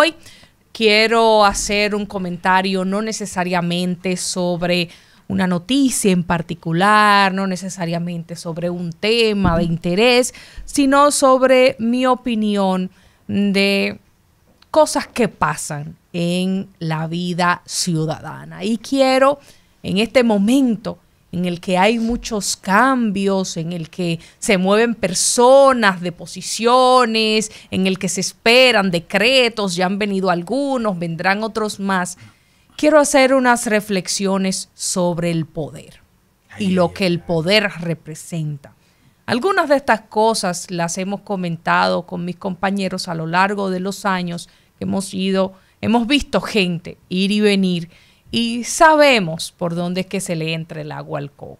hoy quiero hacer un comentario no necesariamente sobre una noticia en particular, no necesariamente sobre un tema de interés, sino sobre mi opinión de cosas que pasan en la vida ciudadana. Y quiero en este momento en el que hay muchos cambios, en el que se mueven personas de posiciones, en el que se esperan decretos, ya han venido algunos, vendrán otros más. Quiero hacer unas reflexiones sobre el poder y lo que el poder representa. Algunas de estas cosas las hemos comentado con mis compañeros a lo largo de los años que hemos ido, hemos visto gente ir y venir y sabemos por dónde es que se le entra el agua al coco.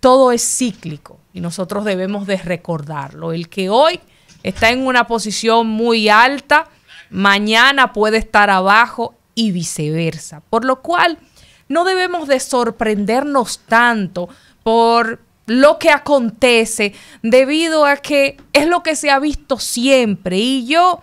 Todo es cíclico y nosotros debemos de recordarlo. El que hoy está en una posición muy alta, mañana puede estar abajo y viceversa. Por lo cual, no debemos de sorprendernos tanto por lo que acontece debido a que es lo que se ha visto siempre. Y yo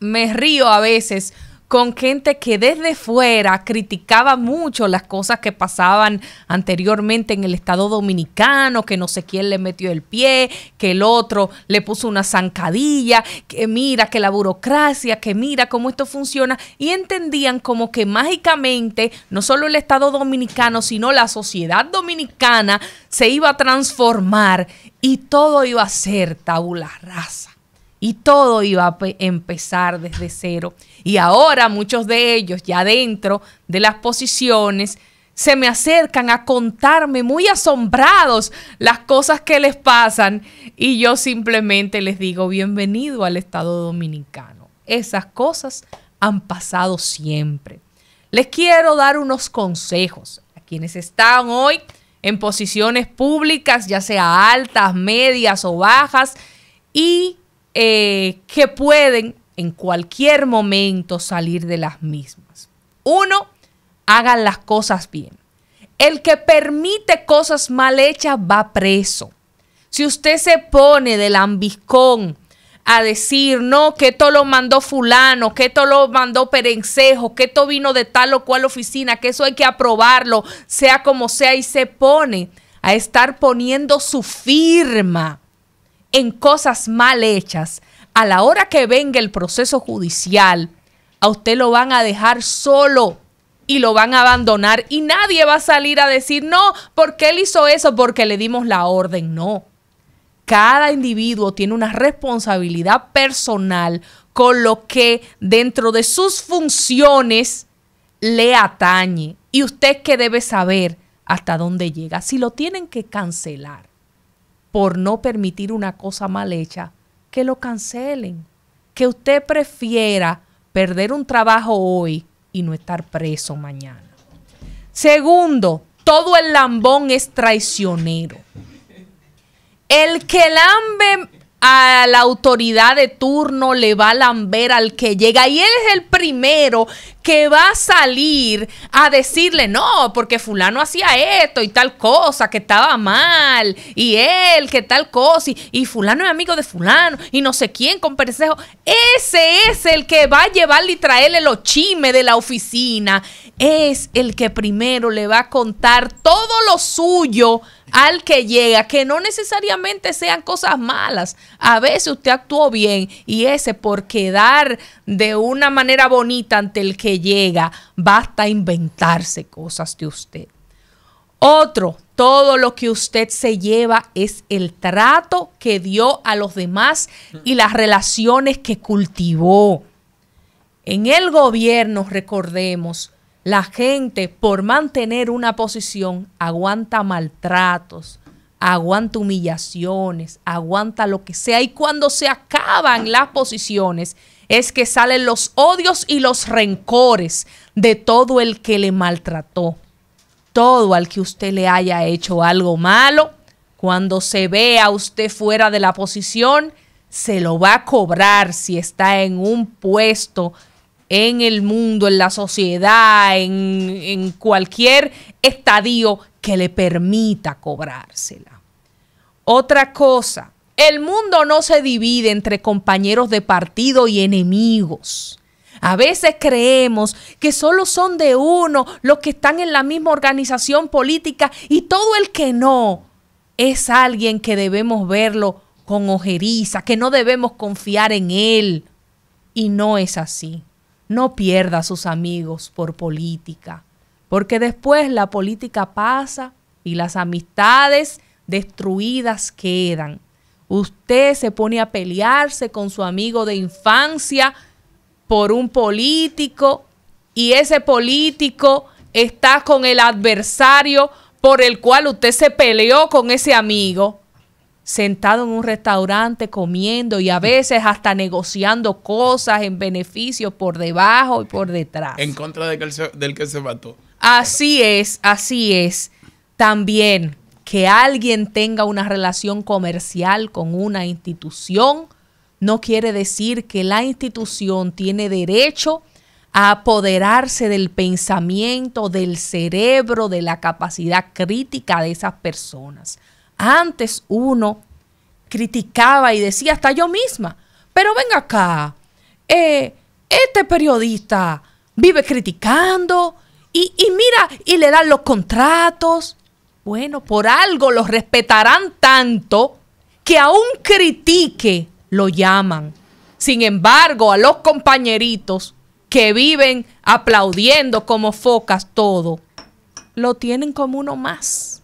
me río a veces con gente que desde fuera criticaba mucho las cosas que pasaban anteriormente en el Estado Dominicano, que no sé quién le metió el pie, que el otro le puso una zancadilla, que mira, que la burocracia, que mira cómo esto funciona, y entendían como que mágicamente no solo el Estado Dominicano, sino la sociedad dominicana se iba a transformar y todo iba a ser tabula rasa y todo iba a empezar desde cero. Y ahora muchos de ellos, ya dentro de las posiciones, se me acercan a contarme muy asombrados las cosas que les pasan y yo simplemente les digo bienvenido al Estado Dominicano. Esas cosas han pasado siempre. Les quiero dar unos consejos a quienes están hoy en posiciones públicas, ya sea altas, medias o bajas, y eh, que pueden en cualquier momento salir de las mismas. Uno, hagan las cosas bien. El que permite cosas mal hechas va preso. Si usted se pone del ambiscón a decir, no, que esto lo mandó fulano, que esto lo mandó perencejo, que esto vino de tal o cual oficina, que eso hay que aprobarlo, sea como sea, y se pone a estar poniendo su firma en cosas mal hechas, a la hora que venga el proceso judicial, a usted lo van a dejar solo y lo van a abandonar y nadie va a salir a decir, no, porque él hizo eso, porque le dimos la orden. No. Cada individuo tiene una responsabilidad personal con lo que dentro de sus funciones le atañe. Y usted que debe saber hasta dónde llega, si lo tienen que cancelar por no permitir una cosa mal hecha, que lo cancelen. Que usted prefiera perder un trabajo hoy y no estar preso mañana. Segundo, todo el lambón es traicionero. El que lambe a la autoridad de turno le va a lamber al que llega y él es el primero que va a salir a decirle no, porque fulano hacía esto y tal cosa, que estaba mal, y él que tal cosa, y, fulano es amigo de fulano, y no sé quién con percejo. Ese es el que va a llevarle y traerle los chimes de la oficina. Es el que primero le va a contar todo lo suyo al que llega, que no necesariamente sean cosas malas. A veces usted actuó bien y ese por quedar de una manera bonita ante el que llega, basta inventarse cosas de usted. Otro, todo lo que usted se lleva es el trato que dio a los demás y las relaciones que cultivó. En el gobierno, recordemos, la gente, por mantener una posición, aguanta maltratos, aguanta humillaciones, aguanta lo que sea. Y cuando se acaban las posiciones, es que salen los odios y los rencores de todo el que le maltrató. Todo al que usted le haya hecho algo malo, cuando se vea usted fuera de la posición, se lo va a cobrar si está en un puesto en el mundo, en la sociedad, en, cualquier estadio que le permita cobrársela. Otra cosa, el mundo no se divide entre compañeros de partido y enemigos. A veces creemos que solo son de uno los que están en la misma organización política y todo el que no es alguien que debemos verlo con ojeriza, que no debemos confiar en él. Y no es así. No pierda a sus amigos por política, porque después la política pasa y las amistades destruidas quedan. Usted se pone a pelearse con su amigo de infancia por un político y ese político está con el adversario por el cual usted se peleó con ese amigo sentado en un restaurante comiendo y a veces hasta negociando cosas en beneficio por debajo y por detrás. En contra del que se mató. Así es, así es. También que alguien tenga una relación comercial con una institución no quiere decir que la institución tiene derecho a apoderarse del pensamiento, del cerebro, de la capacidad crítica de esas personas. Antes uno criticaba y decía hasta yo misma, pero venga acá, eh, este periodista vive criticando y, y mira y le dan los contratos. Bueno, por algo los respetarán tanto que aún critique lo llaman. Sin embargo, a los compañeritos que viven aplaudiendo como focas todo, lo tienen como uno más.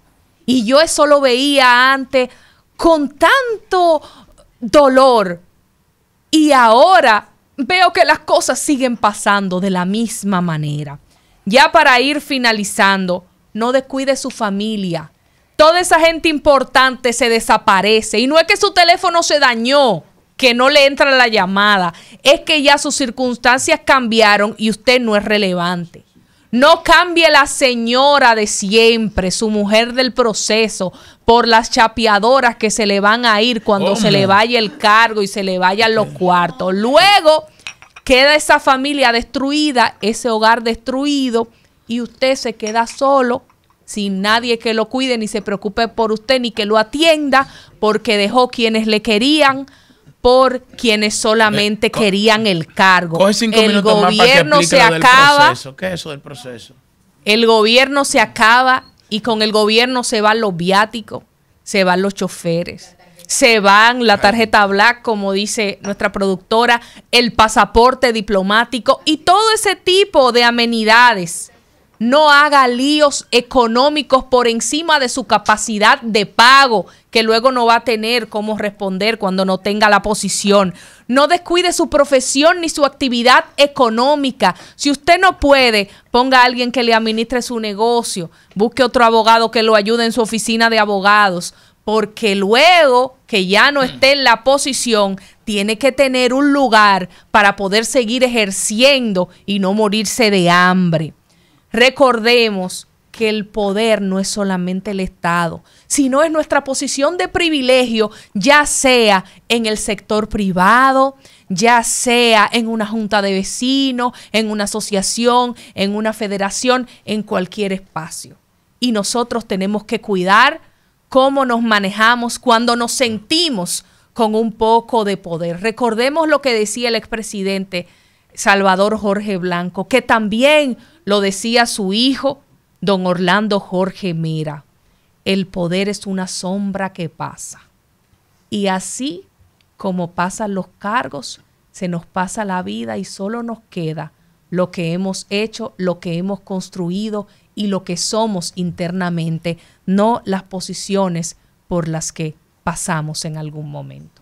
Y yo eso lo veía antes con tanto dolor. Y ahora veo que las cosas siguen pasando de la misma manera. Ya para ir finalizando, no descuide su familia. Toda esa gente importante se desaparece. Y no es que su teléfono se dañó, que no le entra la llamada. Es que ya sus circunstancias cambiaron y usted no es relevante. No cambie la señora de siempre, su mujer del proceso, por las chapeadoras que se le van a ir cuando se le vaya el cargo y se le vayan los cuartos. Luego queda esa familia destruida, ese hogar destruido y usted se queda solo sin nadie que lo cuide ni se preocupe por usted ni que lo atienda porque dejó quienes le querían por quienes solamente eh, querían el cargo. el gobierno se acaba. ¿Qué es eso del proceso? El gobierno se acaba y con el gobierno se van los viáticos, se van los choferes, se van la tarjeta black, como dice nuestra productora, el pasaporte diplomático y todo ese tipo de amenidades no haga líos económicos por encima de su capacidad de pago, que luego no va a tener cómo responder cuando no tenga la posición. No descuide su profesión ni su actividad económica. Si usted no puede, ponga a alguien que le administre su negocio, busque otro abogado que lo ayude en su oficina de abogados, porque luego que ya no esté en la posición, tiene que tener un lugar para poder seguir ejerciendo y no morirse de hambre. Recordemos que el poder no es solamente el Estado, sino es nuestra posición de privilegio, ya sea en el sector privado, ya sea en una junta de vecinos, en una asociación, en una federación, en cualquier espacio. Y nosotros tenemos que cuidar cómo nos manejamos cuando nos sentimos con un poco de poder. Recordemos lo que decía el expresidente Salvador Jorge Blanco, que también lo decía su hijo, don Orlando Jorge Mira, el poder es una sombra que pasa. Y así como pasan los cargos, se nos pasa la vida y solo nos queda lo que hemos hecho, lo que hemos construido y lo que somos internamente, no las posiciones por las que pasamos en algún momento.